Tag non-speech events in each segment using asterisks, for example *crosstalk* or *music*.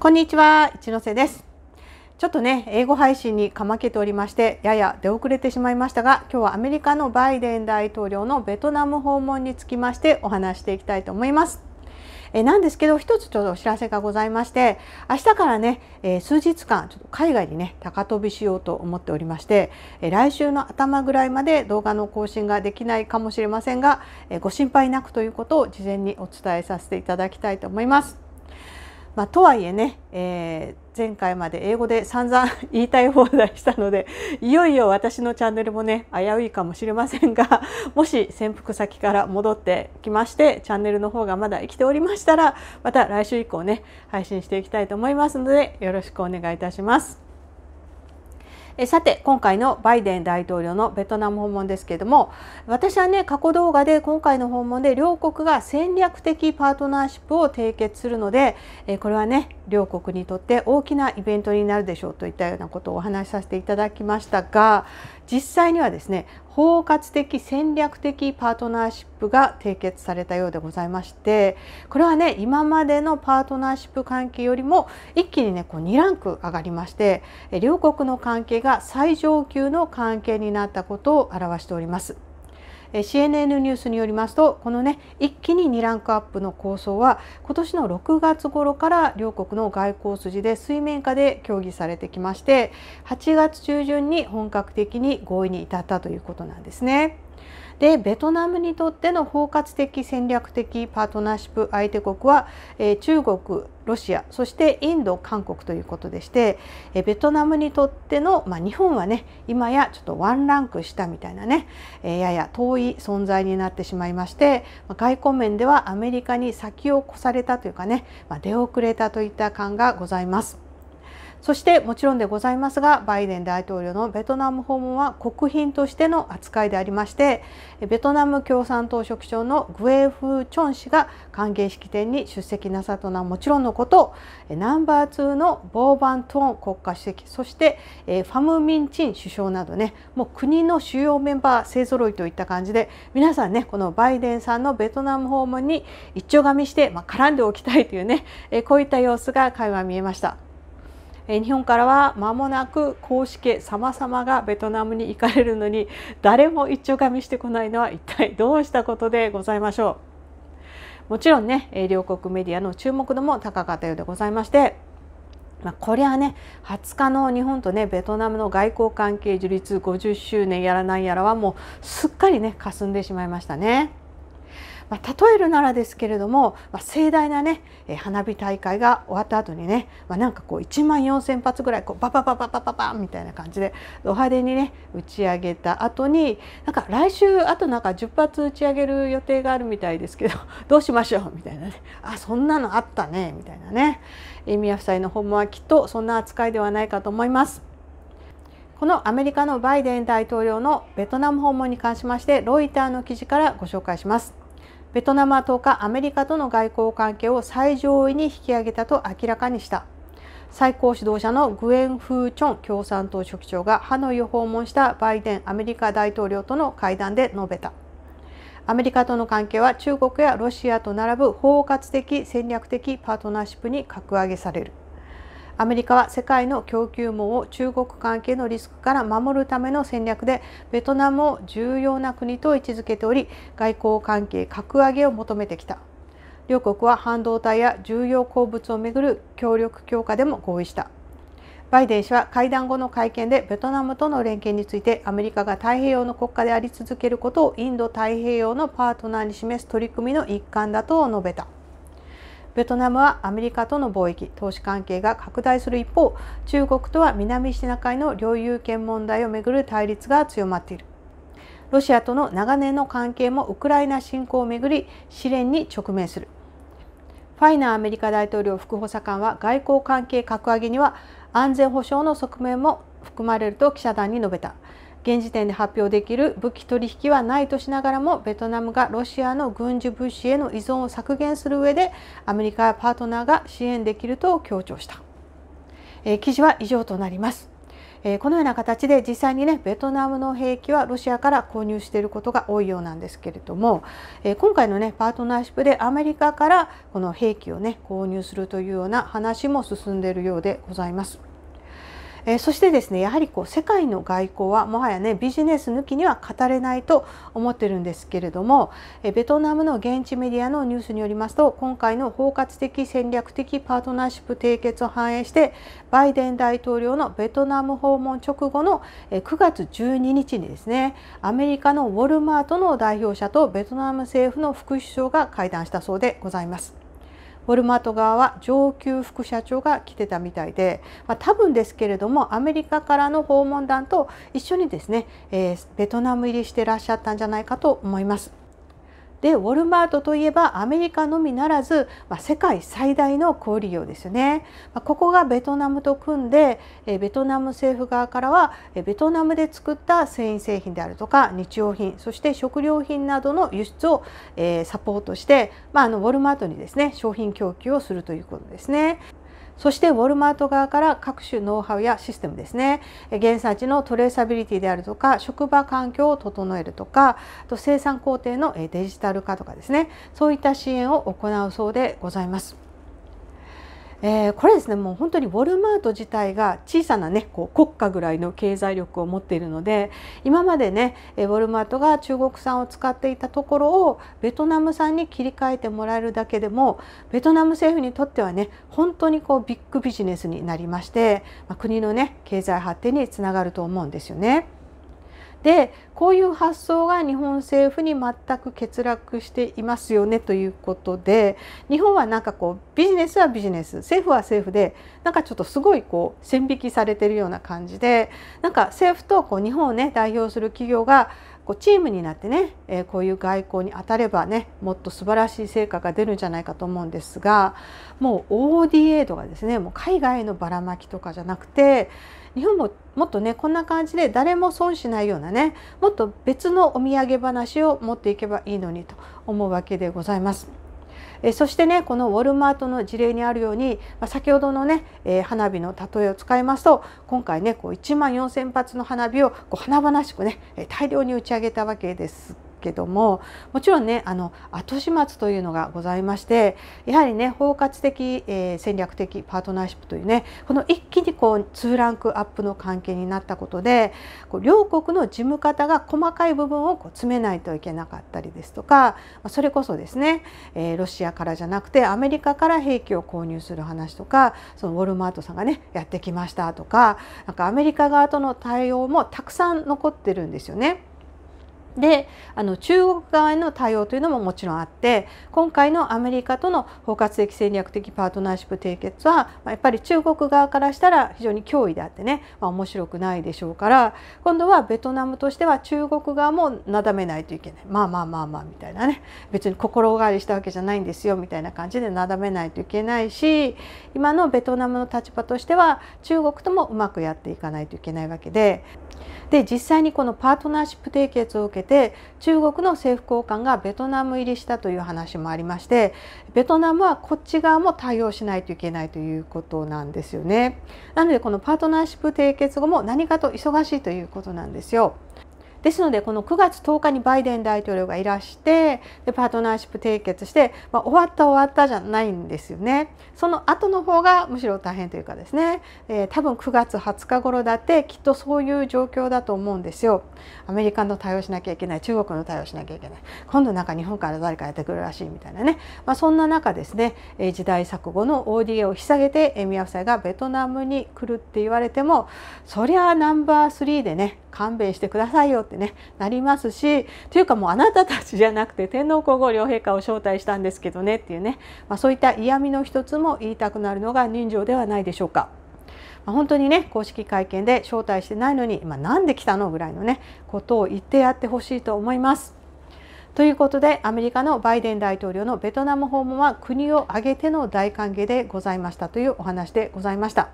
こんにちは一ノ瀬ですちょっとね英語配信にかまけておりましてやや出遅れてしまいましたが今日はアメリカのバイデン大統領のベトナム訪問につきましてお話していきたいと思いますえなんですけど一つちょっとお知らせがございまして明日からね、え数日間ちょっと海外にね高飛びしようと思っておりまして、え来週の頭ぐらいまで動画の更新ができないかもしれませんが、えご心配なくということを事前にお伝えさせていただきたいと思います。まあ、とはいえね、えー、前回まで英語で散々 *laughs* 言いたい放題したのでいよいよ私のチャンネルもね危ういかもしれませんが *laughs* もし潜伏先から戻ってきましてチャンネルの方がまだ生きておりましたらまた来週以降ね配信していきたいと思いますのでよろしくお願いいたします。えさて今回のバイデン大統領のベトナム訪問ですけれども私はね過去動画で今回の訪問で両国が戦略的パートナーシップを締結するので、えこれはね両国にとって大きなイベントになるでしょうといったようなことをお話しさせていただきましたが実際にはですね包括的戦略的パートナーシップが締結されたようでございましてこれはね今までのパートナーシップ関係よりも一気にねこう2ランク上がりまして両国の関係が最上級の関係になったことを表しております。CNN ニュースによりますとこのね一気に2ランクアップの構想は今年の6月頃から両国の外交筋で水面下で協議されてきまして8月中旬に本格的に合意に至ったということなんですね。でベトナムにとっての包括的戦略的パートナーシップ相手国は、えー、中国ロシアそしてインド韓国ということでしてえベトナムにとっての、まあ、日本はね今やちょっとワンランク下みたいなねえやや遠い存在になってしまいまして、まあ、外交面ではアメリカに先を越されたというかね、まあ、出遅れたといった感がございます。そしてもちろんでございますがバイデン大統領のベトナム訪問は国賓としての扱いでありましてベトナム共産党書記長のグエフ・チョン氏が歓迎式典に出席なさったのはもちろんのことナンバー2のボーバン・トーン国家主席そしてファム・ミン・チン首相などねもう国の主要メンバー勢ぞろいといった感じで皆さんねこのバイデンさんのベトナム訪問に一丁噛みして、まあ、絡んでおきたいというねこういった様子が会話見えました。日本からは間もなく公式家様々がベトナムに行かれるのに誰も一丁見してこないのは一体どうしたことでございましょうもちろんね両国メディアの注目度も高かったようでございましてまあ、これはね20日の日本とねベトナムの外交関係樹立50周年やらないやらはもうすっかりね霞んでしまいましたね。まあ、例えるならですけれども、まあ、盛大なね花火大会が終わった後にね、まあ、なんかこう1万4,000発ぐらいこうバババババババンみたいな感じでド派手にね打ち上げた後になんか来週あとなんか10発打ち上げる予定があるみたいですけど *laughs* どうしましょうみたいなねあそんなのあったねみたいなね宮夫妻の訪問はきっとそんな扱いではないかと思います。このアメリカのバイデン大統領のベトナム訪問に関しましてロイターの記事からご紹介します。ベトナムは10日アメリカとの外交関係を最上位に引き上げたと明らかにした最高指導者のグエン・フー・チョン共産党書記長がハノイを訪問したバイデンアメリカ大統領との会談で述べたアメリカとの関係は中国やロシアと並ぶ包括的戦略的パートナーシップに格上げされるアメリカは世界の供給網を中国関係のリスクから守るための戦略でベトナムを重要な国と位置づけており外交関係格上げを求めてきた両国は半導体や重要鉱物をめぐる協力強化でも合意したバイデン氏は会談後の会見でベトナムとの連携についてアメリカが太平洋の国家であり続けることをインド太平洋のパートナーに示す取り組みの一環だと述べた。ベトナムはアメリカとの貿易投資関係が拡大する一方中国とは南シナ海の領有権問題をめぐる対立が強まっているロシアとの長年の関係もウクライナ侵攻をめぐり試練に直面するファイナーアメリカ大統領副補佐官は外交関係格上げには安全保障の側面も含まれると記者団に述べた現時点で発表できる武器取引はないとしながらもベトナムがロシアの軍事物資への依存を削減する上でアメリカやパートナーが支援できると強調した、えー、記事は以上となります、えー、このような形で実際にねベトナムの兵器はロシアから購入していることが多いようなんですけれども、えー、今回のねパートナーシップでアメリカからこの兵器をね購入するというような話も進んでいるようでございます。えー、そしてですねやはりこう世界の外交はもはやねビジネス抜きには語れないと思ってるんですけれども、えー、ベトナムの現地メディアのニュースによりますと今回の包括的戦略的パートナーシップ締結を反映してバイデン大統領のベトナム訪問直後の9月12日にですねアメリカのウォルマートの代表者とベトナム政府の副首相が会談したそうでございます。ウォルマート側は上級副社長が来てたみたいで、まあ、多分ですけれどもアメリカからの訪問団と一緒にですね、えー、ベトナム入りしてらっしゃったんじゃないかと思います。でウォルマートといえばアメリカのみならず、まあ、世界最大の小売業ですよね、まあ、ここがベトナムと組んでベトナム政府側からはベトナムで作った繊維製品であるとか日用品そして食料品などの輸出を、えー、サポートして、まあ、あのウォルマートにですね商品供給をするということですね。そしてウォルマート側から各種ノウハウやシステムですね原産地のトレーサビリティであるとか職場環境を整えるとかと生産工程のデジタル化とかですねそういった支援を行うそうでございます。えー、これですねもう本当にウォルマート自体が小さな、ね、こう国家ぐらいの経済力を持っているので今までねウォルマートが中国産を使っていたところをベトナム産に切り替えてもらえるだけでもベトナム政府にとってはね本当にこうビッグビジネスになりまして、まあ、国のね経済発展につながると思うんですよね。でこういう発想が日本政府に全く欠落していますよねということで日本はなんかこうビジネスはビジネス政府は政府でなんかちょっとすごいこう線引きされてるような感じでなんか政府とこう日本をね代表する企業がこうチームになってね、えー、こういう外交に当たればねもっと素晴らしい成果が出るんじゃないかと思うんですがもう ODA とかですねもう海外のばらまきとかじゃなくて日本ももっとねこんな感じで誰も損しないようなねもっと別のお土産話を持っていけばいいのにと思うわけでございます。えそしてねこのウォルマートの事例にあるように、まあ、先ほどのね、え花火の例えを使いますと今回ねこう1万4,000発の花火をこう華々しくね大量に打ち上げたわけですけどももちろんねあの後始末というのがございましてやはりね包括的、えー、戦略的パートナーシップというねこの一気にこう2ランクアップの関係になったことでこう両国の事務方が細かい部分をこう詰めないといけなかったりですとかそれこそですね、えー、ロシアからじゃなくてアメリカから兵器を購入する話とかそのウォルマートさんがねやってきましたとかなんかアメリカ側との対応もたくさん残ってるんですよね。であの中国側への対応というのももちろんあって今回のアメリカとの包括的戦略的パートナーシップ締結はやっぱり中国側からしたら非常に脅威であってね、まあ、面白くないでしょうから今度はベトナムとしては中国側もなだめないといけないまあまあまあまあみたいなね別に心変わりしたわけじゃないんですよみたいな感じでなだめないといけないし今のベトナムの立場としては中国ともうまくやっていかないといけないわけでで実際にこのパートナーシップ締結を受けて中国の政府高官がベトナム入りしたという話もありましてベトナムはこっち側も対応しないといけないということなんですよね。なのでこのパートナーシップ締結後も何かと忙しいということなんですよ。ですのでこの9月10日にバイデン大統領がいらしてでパートナーシップ締結して、まあ、終わった終わったじゃないんですよねその後の方がむしろ大変というかですね、えー、多分9月20日頃だってきっとそういう状況だと思うんですよアメリカの対応しなきゃいけない中国の対応しなきゃいけない今度なんか日本から誰かやってくるらしいみたいなね、まあ、そんな中ですね、えー、時代錯誤の ODA を引き下げて、えー、宮夫妻がベトナムに来るって言われてもそりゃナンバー3でね勘弁してくださいよってってねなりますしというかもうあなたたちじゃなくて天皇皇后両陛下を招待したんですけどねっていうね、まあ、そういった嫌味の一つも言いたくなるのが人情ではないでしょうか。まあ、本当にね公式会見で招待してないのに、まあ、なんで来たのぐらいのねことを言ってやってほしいと思います。ということでアメリカのバイデン大統領のベトナム訪問は国を挙げての大歓迎でございましたというお話でございました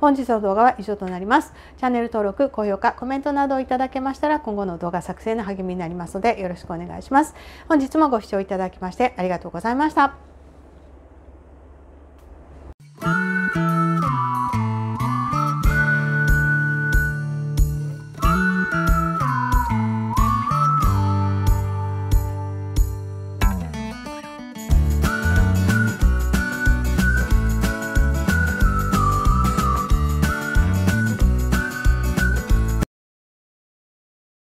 本日の動画は以上となりますチャンネル登録高評価コメントなどいただけましたら今後の動画作成の励みになりますのでよろしくお願いします本日もご視聴いただきましてありがとうございました